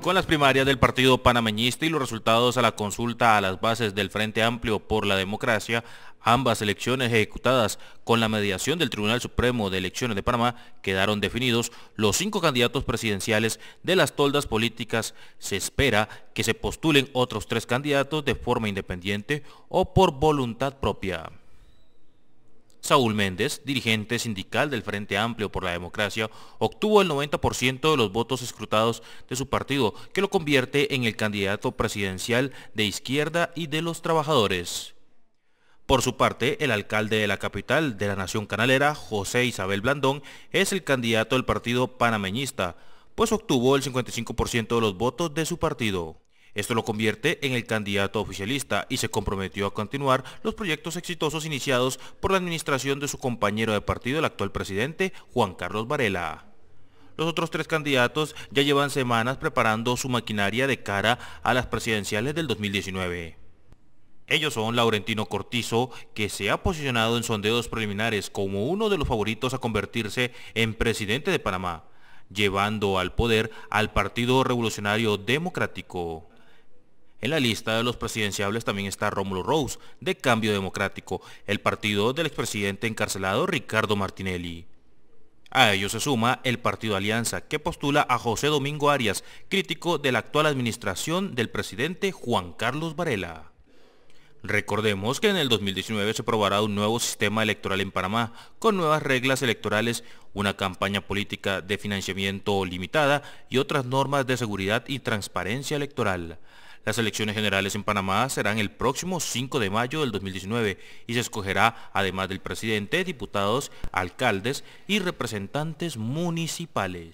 con las primarias del Partido Panameñista y los resultados a la consulta a las bases del Frente Amplio por la Democracia, ambas elecciones ejecutadas con la mediación del Tribunal Supremo de Elecciones de Panamá, quedaron definidos los cinco candidatos presidenciales de las toldas políticas. Se espera que se postulen otros tres candidatos de forma independiente o por voluntad propia. Saúl Méndez, dirigente sindical del Frente Amplio por la Democracia, obtuvo el 90% de los votos escrutados de su partido, que lo convierte en el candidato presidencial de izquierda y de los trabajadores. Por su parte, el alcalde de la capital de la Nación Canalera, José Isabel Blandón, es el candidato del partido panameñista, pues obtuvo el 55% de los votos de su partido. Esto lo convierte en el candidato oficialista y se comprometió a continuar los proyectos exitosos iniciados por la administración de su compañero de partido, el actual presidente Juan Carlos Varela. Los otros tres candidatos ya llevan semanas preparando su maquinaria de cara a las presidenciales del 2019. Ellos son Laurentino Cortizo, que se ha posicionado en sondeos preliminares como uno de los favoritos a convertirse en presidente de Panamá, llevando al poder al Partido Revolucionario Democrático. En la lista de los presidenciables también está Rómulo Rose, de Cambio Democrático, el partido del expresidente encarcelado Ricardo Martinelli. A ello se suma el Partido Alianza, que postula a José Domingo Arias, crítico de la actual administración del presidente Juan Carlos Varela. Recordemos que en el 2019 se aprobará un nuevo sistema electoral en Panamá, con nuevas reglas electorales, una campaña política de financiamiento limitada y otras normas de seguridad y transparencia electoral. Las elecciones generales en Panamá serán el próximo 5 de mayo del 2019 y se escogerá, además del presidente, diputados, alcaldes y representantes municipales.